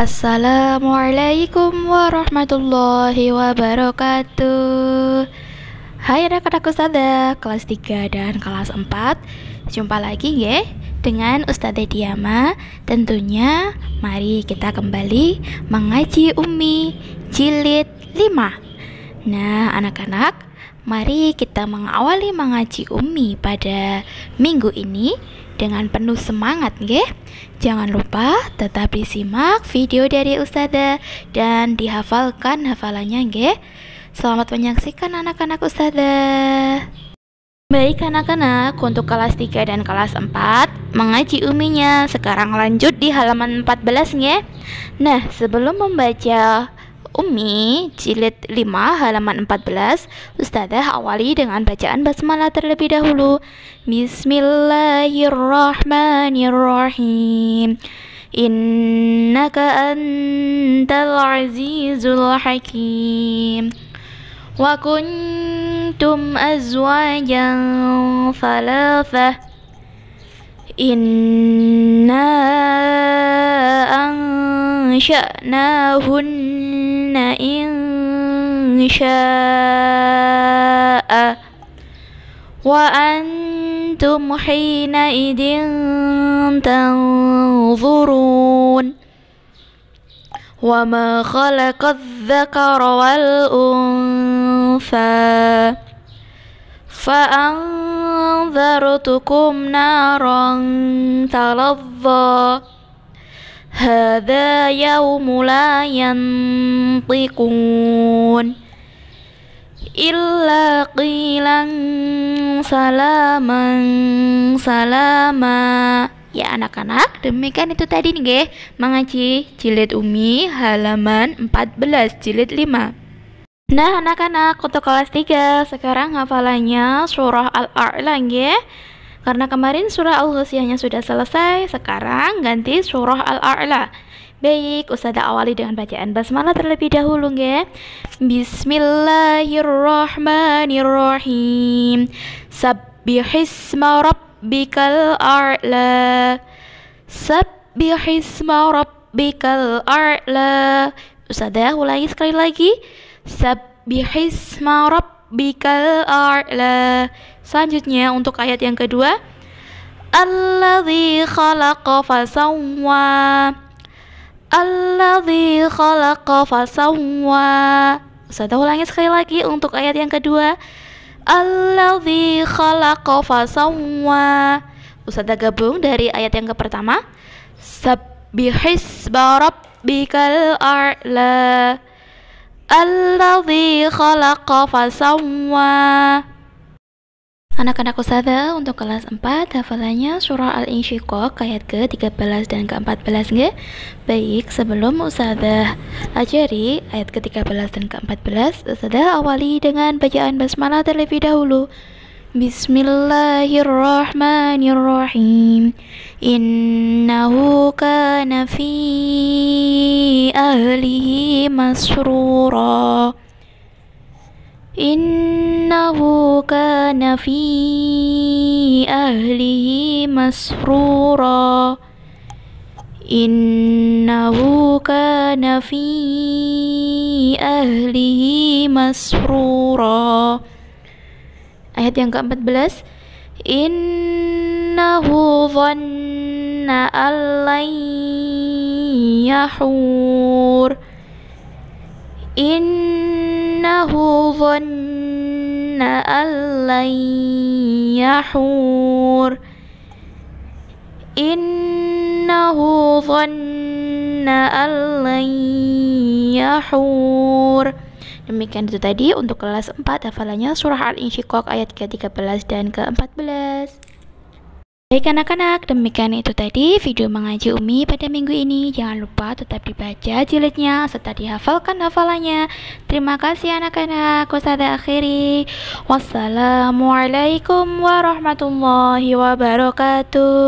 Assalamualaikum warahmatullahi wabarakatuh Hai anak-anak Ustazah kelas 3 dan kelas 4 Jumpa lagi ya dengan Ustazah Diama Tentunya mari kita kembali mengaji Umi Jilid 5 Nah anak-anak mari kita mengawali mengaji Umi pada minggu ini dengan penuh semangat nggih. Jangan lupa tetap disimak video dari Ustazah dan dihafalkan hafalannya nggih. Selamat menyaksikan anak-anak Ustazah. Baik anak-anak, untuk kelas 3 dan kelas 4 mengaji uminya. Sekarang lanjut di halaman 14 ya. Nah, sebelum membaca Umi, jilid 5 halaman 14 Ustazah awali dengan bacaan basmalah terlebih dahulu Bismillahirrahmanirrahim Innaka antal azizul hakim Wa kuntum azwajan falafah Inna an أنشأناهن إن شاء وأنتم حينئذ تنظرون وما خلق الذكر والأنثى فأنذرتكم نارا تلظى هذا يوم لا ينطقون إلا قيلا salaman salama ya anak-anak demikian itu tadi nih geh mengaji jilid umi halaman 14 jilid 5 Nah anak-anak untuk kelas 3 sekarang hafalannya surah Al-A'la ya karena kemarin surah Al-Ghasiyahnya sudah selesai, sekarang ganti surah Al-A'la. Baik, Ustazah awali dengan bacaan basmalah terlebih dahulu ya. Bismillahirrahmanirrahim. Sabbihisma rabbikal a'la. Sabbihisma rabbikal a'la. Ustazah ulangi sekali lagi. Sabbihisma rabbikal rabbikal a'la. Selanjutnya untuk ayat yang kedua, alladzi khalaqa fasawwa. Alladzi khalaqa fasawwa. Saya ulangi sekali lagi untuk ayat yang kedua. Alladzi khalaqa fasawwa. Ustazah gabung dari ayat yang ke pertama. Sabbihis barabbikal a'la. Alladhi khalaqa fasawwa Anak-anak usada untuk kelas 4 hafalannya surah Al-Insyiqaq ayat ke-13 dan ke-14 nge? Baik, sebelum usada ajari ayat ke-13 dan ke-14, usada awali dengan bacaan basmalah terlebih dahulu. بسم الله الرحمن الرحيم إنه كان في أهله مسرورا إنه كان في أهله مسرورا إنه كان في أهله مسرورا Ayat yang ke-14 Innahu dhanna allan yahur Innahu dhanna allan yahur Innahu dhanna allan yahur Demikian itu tadi untuk kelas 4 hafalannya surah Al-Insyiqaq ayat ke-13 dan ke-14. Baik anak-anak, demikian itu tadi video mengaji Umi pada minggu ini. Jangan lupa tetap dibaca jilidnya serta dihafalkan hafalannya. Terima kasih anak-anak. Wasada akhiri. Wassalamualaikum warahmatullahi wabarakatuh.